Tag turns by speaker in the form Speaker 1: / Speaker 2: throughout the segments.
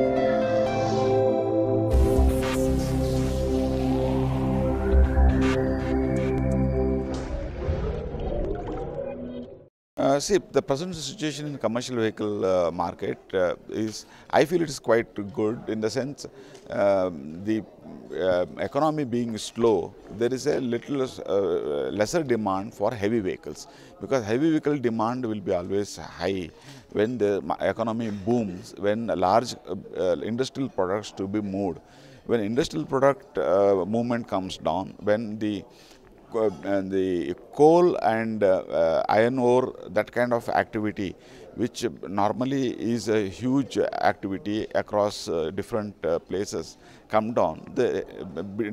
Speaker 1: thank you Uh, see, the present situation in commercial vehicle uh, market uh, is, I feel it is quite good in the sense um, the uh, economy being slow, there is a little uh, lesser demand for heavy vehicles because heavy vehicle demand will be always high when the economy booms, when large uh, industrial products to be moved. When industrial product movement comes down, when the uh, the coal and uh, uh, iron ore, that kind of activity, which normally is a huge activity across different places, come down. The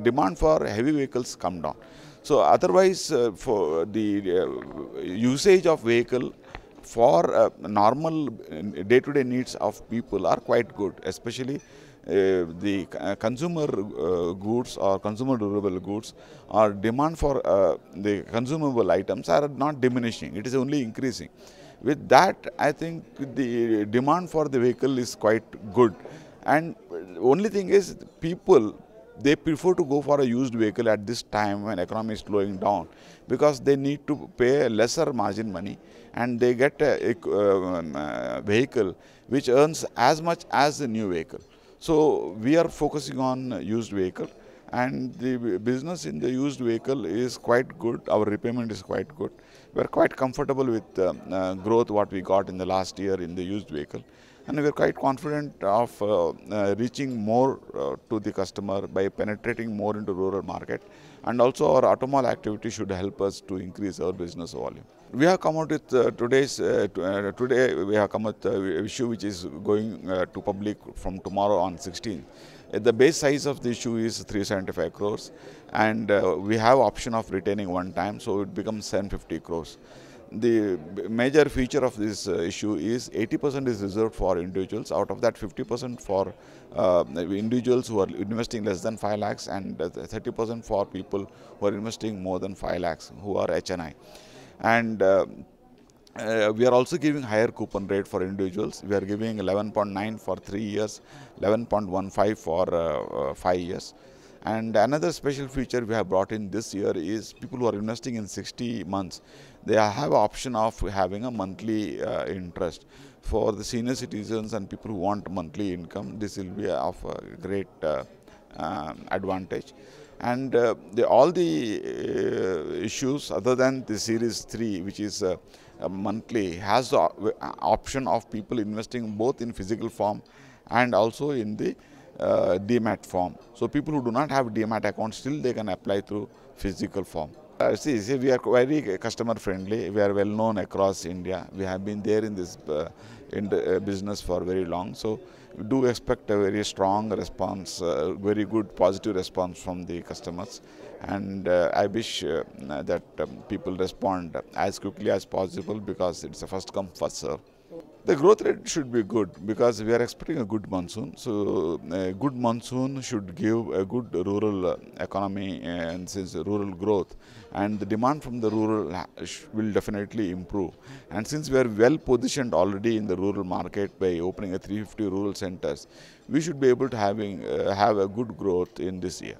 Speaker 1: demand for heavy vehicles come down. So otherwise, for the usage of vehicle for uh, normal uh, day-to-day -day needs of people are quite good, especially uh, the uh, consumer uh, goods or consumer durable goods or demand for uh, the consumable items are not diminishing, it is only increasing. With that, I think the demand for the vehicle is quite good. And only thing is people, they prefer to go for a used vehicle at this time when economy is slowing down because they need to pay lesser margin money and they get a, a, um, a vehicle which earns as much as the new vehicle. So we are focusing on used vehicle and the business in the used vehicle is quite good. Our repayment is quite good. We are quite comfortable with uh, uh, growth what we got in the last year in the used vehicle and we are quite confident of uh, uh, reaching more uh, to the customer by penetrating more into rural market and also our automall activity should help us to increase our business volume. We have come out with uh, today's, uh, uh, today we have come out issue which is going to public from tomorrow on 16. The base size of the issue is 375 crores and we have option of retaining one time so it becomes 750 crores the major feature of this uh, issue is 80% is reserved for individuals. Out of that, 50% for uh, individuals who are investing less than 5 lakhs and 30% for people who are investing more than 5 lakhs who are HNI. And uh, uh, we are also giving higher coupon rate for individuals. We are giving 11.9 for 3 years, 11.15 for uh, uh, 5 years. And another special feature we have brought in this year is people who are investing in 60 months, they have option of having a monthly uh, interest. For the senior citizens and people who want monthly income, this will be of great uh, um, advantage. And uh, the, all the uh, issues other than the series 3, which is uh, monthly, has the uh, option of people investing both in physical form and also in the uh, DMAT form. So people who do not have DMAT account, still they can apply through physical form. Uh, see, see, we are very customer friendly. We are well known across India. We have been there in this uh, in the, uh, business for very long. So we do expect a very strong response, uh, very good positive response from the customers. And uh, I wish uh, that um, people respond as quickly as possible because it's a first come, first serve. The growth rate should be good because we are expecting a good monsoon. So a good monsoon should give a good rural uh, economy and since rural growth and the demand from the rural uh, will definitely improve. And since we are well positioned already in the rural market by opening a 350 rural centers, we should be able to having uh, have a good growth in this year.